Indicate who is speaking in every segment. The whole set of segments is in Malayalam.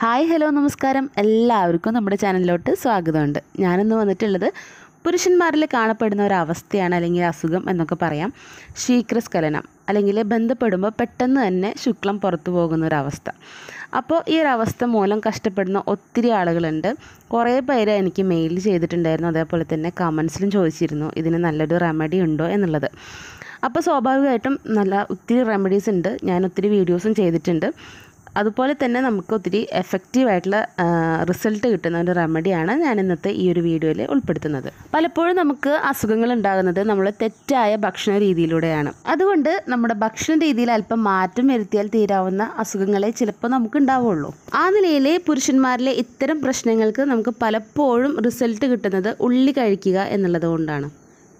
Speaker 1: ഹായ് ഹലോ നമസ്കാരം എല്ലാവർക്കും നമ്മുടെ ചാനലിലോട്ട് സ്വാഗതമുണ്ട് ഞാനിന്ന് വന്നിട്ടുള്ളത് പുരുഷന്മാരിൽ കാണപ്പെടുന്ന ഒരു അവസ്ഥയാണ് അല്ലെങ്കിൽ അസുഖം എന്നൊക്കെ പറയാം ശീക്രസ്ഖലനം അല്ലെങ്കിൽ ബന്ധപ്പെടുമ്പോൾ പെട്ടെന്ന് തന്നെ ശുക്ലം പുറത്തു പോകുന്ന ഒരവസ്ഥ അപ്പോൾ ഈ ഒരു അവസ്ഥ മൂലം കഷ്ടപ്പെടുന്ന ഒത്തിരി ആളുകളുണ്ട് കുറേ പേര് എനിക്ക് മെയിൽ ചെയ്തിട്ടുണ്ടായിരുന്നു അതേപോലെ തന്നെ കമൻസിലും ചോദിച്ചിരുന്നു ഇതിന് നല്ലൊരു റെമഡി ഉണ്ടോ എന്നുള്ളത് അപ്പോൾ സ്വാഭാവികമായിട്ടും നല്ല ഒത്തിരി റെമഡീസ് ഉണ്ട് ഞാൻ ഒത്തിരി വീഡിയോസും ചെയ്തിട്ടുണ്ട് അതുപോലെ തന്നെ നമുക്ക് ഒത്തിരി എഫക്റ്റീവായിട്ടുള്ള റിസൾട്ട് കിട്ടുന്ന ഒരു റെമഡിയാണ് ഞാൻ ഇന്നത്തെ ഈ ഒരു വീഡിയോയിൽ ഉൾപ്പെടുത്തുന്നത് പലപ്പോഴും നമുക്ക് അസുഖങ്ങൾ ഉണ്ടാകുന്നത് നമ്മൾ തെറ്റായ ഭക്ഷണ രീതിയിലൂടെയാണ് അതുകൊണ്ട് നമ്മുടെ ഭക്ഷണ രീതിയിൽ അല്പം മാറ്റം വരുത്തിയാൽ തീരാവുന്ന അസുഖങ്ങളെ ചിലപ്പോൾ നമുക്ക് ഉണ്ടാവുള്ളൂ ആ നിലയിൽ പുരുഷന്മാരിലെ ഇത്തരം പ്രശ്നങ്ങൾക്ക് നമുക്ക് പലപ്പോഴും റിസൾട്ട് കിട്ടുന്നത് ഉള്ളി കഴിക്കുക എന്നുള്ളത് കൊണ്ടാണ്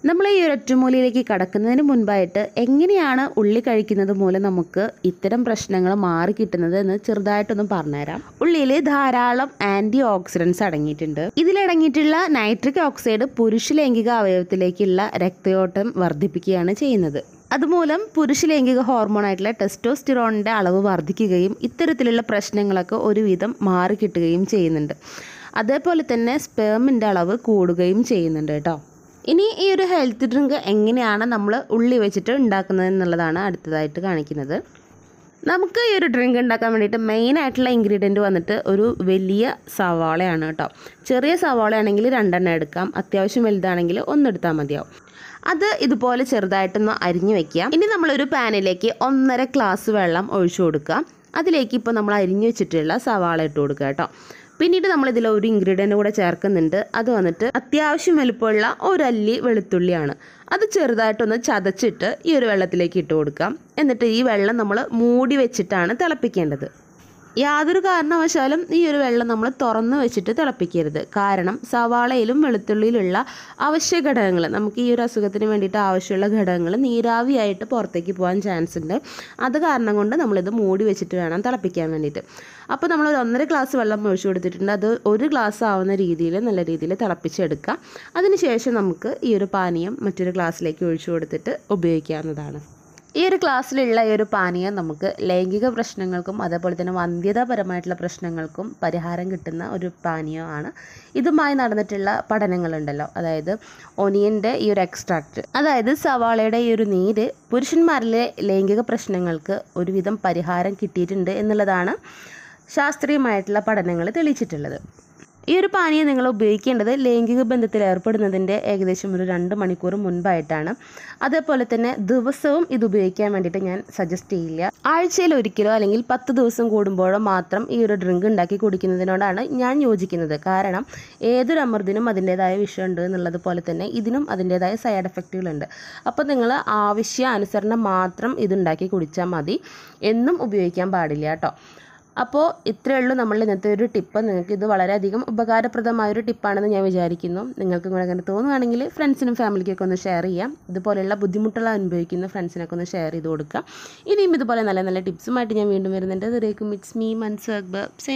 Speaker 1: നമ്മൾ ഈ ഒരൊറ്റമൂലിയിലേക്ക് കടക്കുന്നതിന് മുൻപായിട്ട് എങ്ങനെയാണ് ഉള്ളി കഴിക്കുന്നത് മൂലം നമുക്ക് ഇത്തരം പ്രശ്നങ്ങൾ മാറി കിട്ടുന്നത് എന്ന് ചെറുതായിട്ടൊന്നും പറഞ്ഞുതരാം ഉള്ളിയിൽ ധാരാളം ആൻറ്റി ഓക്സിഡൻസ് അടങ്ങിയിട്ടുണ്ട് ഇതിലടങ്ങിയിട്ടുള്ള നൈട്രിക് ഓക്സൈഡ് പുരുഷ ലൈംഗിക അവയവത്തിലേക്കുള്ള രക്തയോട്ടം വർദ്ധിപ്പിക്കുകയാണ് ചെയ്യുന്നത് അതുമൂലം പുരുഷ ലൈംഗിക ഹോർമോണായിട്ടുള്ള ടെസ്റ്റോസ്റ്റിറോണിൻ്റെ അളവ് വർദ്ധിക്കുകയും ഇത്തരത്തിലുള്ള പ്രശ്നങ്ങളൊക്കെ ഒരുവിധം കിട്ടുകയും ചെയ്യുന്നുണ്ട് അതേപോലെ തന്നെ സ്പേമിൻ്റെ അളവ് കൂടുകയും ചെയ്യുന്നുണ്ട് കേട്ടോ ഇനി ഈ ഒരു ഹെൽത്ത് ഡ്രിങ്ക് എങ്ങനെയാണ് നമ്മൾ ഉള്ളി വെച്ചിട്ട് ഉണ്ടാക്കുന്നത് എന്നുള്ളതാണ് അടുത്തതായിട്ട് കാണിക്കുന്നത് നമുക്ക് ഈ ഒരു ഡ്രിങ്ക് ഉണ്ടാക്കാൻ വേണ്ടിയിട്ട് മെയിനായിട്ടുള്ള ഇൻഗ്രീഡിയൻറ്റ് വന്നിട്ട് ഒരു വലിയ സവാളയാണ് കേട്ടോ ചെറിയ സവാളയാണെങ്കിൽ രണ്ടെണ്ണം എടുക്കാം അത്യാവശ്യം വലുതാണെങ്കിൽ ഒന്നെടുത്താൽ മതിയാവും അത് ഇതുപോലെ ചെറുതായിട്ടൊന്ന് അരിഞ്ഞു വെക്കുക ഇനി നമ്മളൊരു പാനിലേക്ക് ഒന്നര ഗ്ലാസ് വെള്ളം ഒഴിച്ചു കൊടുക്കുക അതിലേക്ക് ഇപ്പോൾ നമ്മൾ അരിഞ്ഞു വെച്ചിട്ടുള്ള സവാള ഇട്ട് കൊടുക്കുക കേട്ടോ പിന്നീട് നമ്മളിതിൽ ഒരു ഇൻഗ്രീഡിയൻ്റ് കൂടെ ചേർക്കുന്നുണ്ട് അത് വന്നിട്ട് അത്യാവശ്യം വലുപ്പമുള്ള ഒരല്ലി വെളുത്തുള്ളിയാണ് അത് ചെറുതായിട്ടൊന്ന് ചതച്ചിട്ട് ഈ ഒരു വെള്ളത്തിലേക്ക് ഇട്ട് കൊടുക്കാം എന്നിട്ട് ഈ വെള്ളം നമ്മൾ മൂടി വെച്ചിട്ടാണ് തിളപ്പിക്കേണ്ടത് യാതൊരു കാരണവശാലും ഈ ഒരു വെള്ളം നമ്മൾ തുറന്ന് വെച്ചിട്ട് തിളപ്പിക്കരുത് കാരണം സവാളയിലും വെളുത്തുള്ളിയിലുള്ള അവശ്യ ഘടകങ്ങൾ നമുക്ക് ഈ ഒരു അസുഖത്തിന് വേണ്ടിയിട്ട് ആവശ്യമുള്ള ഘടകങ്ങൾ നീരാവിയായിട്ട് പുറത്തേക്ക് പോകാൻ ചാൻസ് ഉണ്ട് അത് കാരണം കൊണ്ട് നമ്മളിത് മൂടി വെച്ചിട്ട് വേണം തിളപ്പിക്കാൻ വേണ്ടിയിട്ട് അപ്പോൾ നമ്മൾ ഒരു ഒന്നര ഗ്ലാസ് വെള്ളം ഒഴിച്ചു കൊടുത്തിട്ടുണ്ട് അത് ഒരു ഗ്ലാസ് ആവുന്ന രീതിയിൽ നല്ല രീതിയിൽ തിളപ്പിച്ചെടുക്കുക അതിനുശേഷം നമുക്ക് ഈ ഒരു പാനീയം മറ്റൊരു ഗ്ലാസ്സിലേക്ക് ഒഴിച്ചു കൊടുത്തിട്ട് ഉപയോഗിക്കാവുന്നതാണ് ഈ ഒരു ക്ലാസ്സിലുള്ള ഈ ഒരു പാനീയം നമുക്ക് ലൈംഗിക പ്രശ്നങ്ങൾക്കും അതേപോലെ തന്നെ വന്ധ്യതാപരമായിട്ടുള്ള പ്രശ്നങ്ങൾക്കും പരിഹാരം കിട്ടുന്ന ഒരു പാനീയമാണ് ഇതുമായി നടന്നിട്ടുള്ള പഠനങ്ങളുണ്ടല്ലോ അതായത് ഒനിയൻ്റെ ഈ ഒരു എക്സ്ട്രാക്റ്റ് അതായത് സവാളയുടെ ഈ ഒരു നീര് പുരുഷന്മാരിലെ ലൈംഗിക പ്രശ്നങ്ങൾക്ക് ഒരുവിധം പരിഹാരം കിട്ടിയിട്ടുണ്ട് എന്നുള്ളതാണ് ശാസ്ത്രീയമായിട്ടുള്ള പഠനങ്ങൾ തെളിയിച്ചിട്ടുള്ളത് ഈ ഒരു പാനീയം നിങ്ങൾ ഉപയോഗിക്കേണ്ടത് ലൈംഗിക ബന്ധത്തിൽ ഏർപ്പെടുന്നതിൻ്റെ ഏകദേശം ഒരു രണ്ട് മണിക്കൂർ മുൻപായിട്ടാണ് അതേപോലെ തന്നെ ദിവസവും ഇത് ഉപയോഗിക്കാൻ വേണ്ടിയിട്ട് ഞാൻ സജസ്റ്റ് ചെയ്യില്ല ആഴ്ചയിൽ ഒരിക്കലോ അല്ലെങ്കിൽ പത്ത് ദിവസം കൂടുമ്പോഴോ മാത്രം ഈ ഒരു ഡ്രിങ്ക് ഉണ്ടാക്കി കുടിക്കുന്നതിനോടാണ് ഞാൻ യോജിക്കുന്നത് കാരണം ഏതൊരു അമൃതിനും അതിൻ്റേതായ വിഷയമുണ്ട് എന്നുള്ളത് പോലെ തന്നെ ഇതിനും അതിൻ്റേതായ സൈഡ് എഫക്റ്റുകളുണ്ട് അപ്പോൾ നിങ്ങൾ ആവശ്യാനുസരണം മാത്രം ഇതുണ്ടാക്കി കുടിച്ചാൽ മതി എന്നും ഉപയോഗിക്കാൻ പാടില്ല കേട്ടോ അപ്പോൾ ഇത്രയേ ഉള്ളൂ നമ്മൾ ഇന്നത്തെ ഒരു ടിപ്പ് നിങ്ങൾക്ക് ഇത് വളരെയധികം ഉപകാരപ്രദമായ ഒരു ടിപ്പാണെന്ന് ഞാൻ വിചാരിക്കുന്നു നിങ്ങൾക്കും കൂടെ അങ്ങനെ തോന്നുകയാണെങ്കിൽ ഫ്രണ്ട്സിനും ഫാമിലിക്കൊക്കെ ഒന്ന് ഷെയർ ചെയ്യാം ഇതുപോലെയുള്ള ബുദ്ധിമുട്ടുകൾ അനുഭവിക്കുന്ന ഫ്രണ്ട്സിനൊക്കെ ഒന്ന് ഷെയർ ചെയ്ത് കൊടുക്കാം ഇനിയും ഇതുപോലെ നല്ല നല്ല ടിപ്സുമായിട്ട് ഞാൻ വീണ്ടും വരുന്നുണ്ട് അതിലേക്കും മിറ്റ്സ് മീ മൻസ് അക്ബർ